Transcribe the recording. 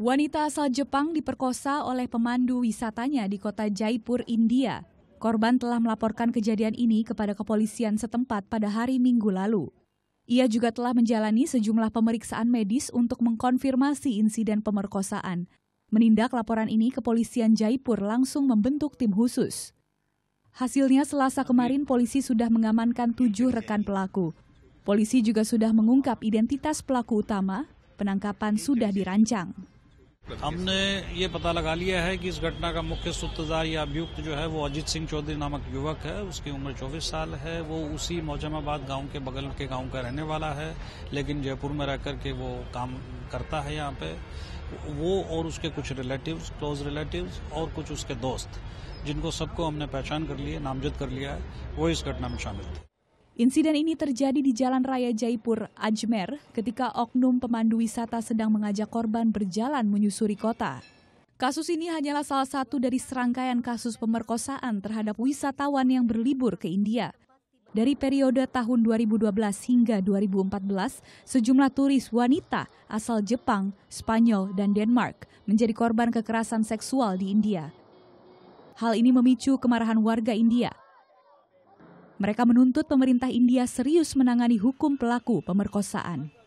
Wanita asal Jepang diperkosa oleh pemandu wisatanya di kota Jaipur, India. Korban telah melaporkan kejadian ini kepada kepolisian setempat pada hari Minggu lalu. Ia juga telah menjalani sejumlah pemeriksaan medis untuk mengkonfirmasi insiden pemerkosaan. Menindak laporan ini, kepolisian Jaipur langsung membentuk tim khusus. Hasilnya selasa kemarin polisi sudah mengamankan tujuh rekan pelaku. Polisi juga sudah mengungkap identitas pelaku utama, penangkapan sudah dirancang. हमने ये पता लगा लिया है कि इस घटना का मुख्य सूत्रधार या अभियुक्त जो है वो अजीत सिंह चौधरी नामक युवक है उसकी उम्र 24 साल है वो उसी मौजमाबाद गांव के बगल के गांव का रहने वाला है लेकिन जयपुर में रहकर के वो काम करता है यहाँ पे वो और उसके कुछ रिलेटिव्स क्लोज रिलेटिव्स और कुछ उसके दोस्त जिनको सबको हमने पहचान कर लिए नामजद कर लिया है वो इस घटना में शामिल थे Insiden ini terjadi di Jalan Raya Jaipur, Ajmer, ketika oknum pemandu wisata sedang mengajak korban berjalan menyusuri kota. Kasus ini hanyalah salah satu dari serangkaian kasus pemerkosaan terhadap wisatawan yang berlibur ke India. Dari periode tahun 2012 hingga 2014, sejumlah turis wanita asal Jepang, Spanyol, dan Denmark menjadi korban kekerasan seksual di India. Hal ini memicu kemarahan warga India mereka menuntut pemerintah India serius menangani hukum pelaku pemerkosaan.